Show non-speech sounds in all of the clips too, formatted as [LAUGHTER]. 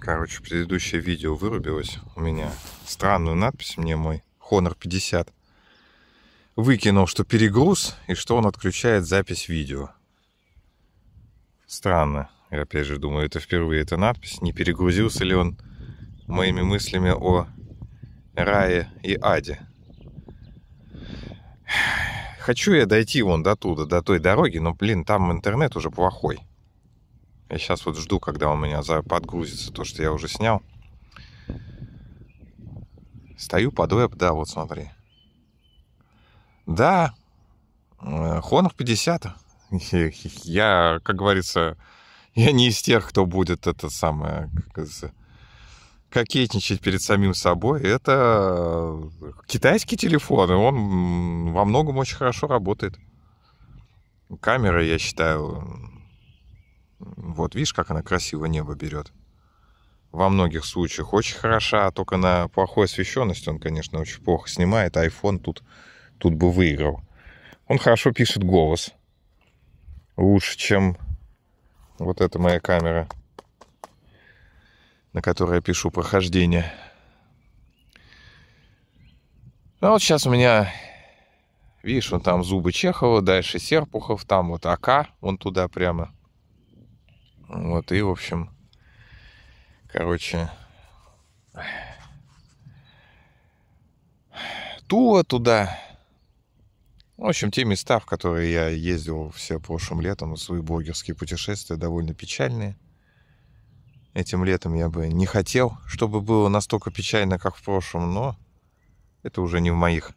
Короче, предыдущее видео вырубилось у меня. Странную надпись мне мой Honor 50 выкинул, что перегруз и что он отключает запись видео. Странно. Я опять же думаю, это впервые эта надпись. Не перегрузился ли он моими мыслями о рае и аде. Хочу я дойти вон до туда, до той дороги, но, блин, там интернет уже плохой. Я сейчас вот жду, когда у меня подгрузится то, что я уже снял. Стою под веб, да, вот смотри. Да, хонов э, 50. [LAUGHS] Я, как говорится, я не из тех, кто будет это самое, как это, кокетничать перед самим собой. Это китайский телефон, и он во многом очень хорошо работает. Камера, я считаю, вот видишь, как она красиво небо берет. Во многих случаях очень хороша, а только на плохой освещенности он, конечно, очень плохо снимает. Айфон тут, тут бы выиграл. Он хорошо пишет голос. Лучше, чем вот эта моя камера, на которой я пишу прохождение. Ну вот сейчас у меня, видишь, он там зубы Чехова, дальше Серпухов, там вот АК, он туда прямо. Вот, и, в общем, короче, Тула туда. В общем, те места, в которые я ездил все прошлым летом, свои блогерские путешествия довольно печальные. Этим летом я бы не хотел, чтобы было настолько печально, как в прошлом, но это уже не в моих,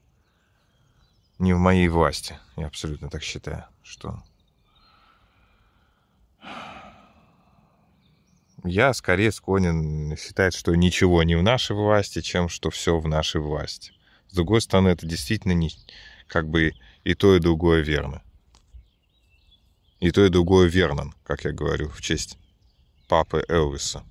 не в моей власти. Я абсолютно так считаю, что я скорее склонен считать, что ничего не в нашей власти, чем что все в нашей власти. С другой стороны, это действительно не, как бы и то, и другое верно. И то, и другое верно, как я говорю, в честь папы Элвиса.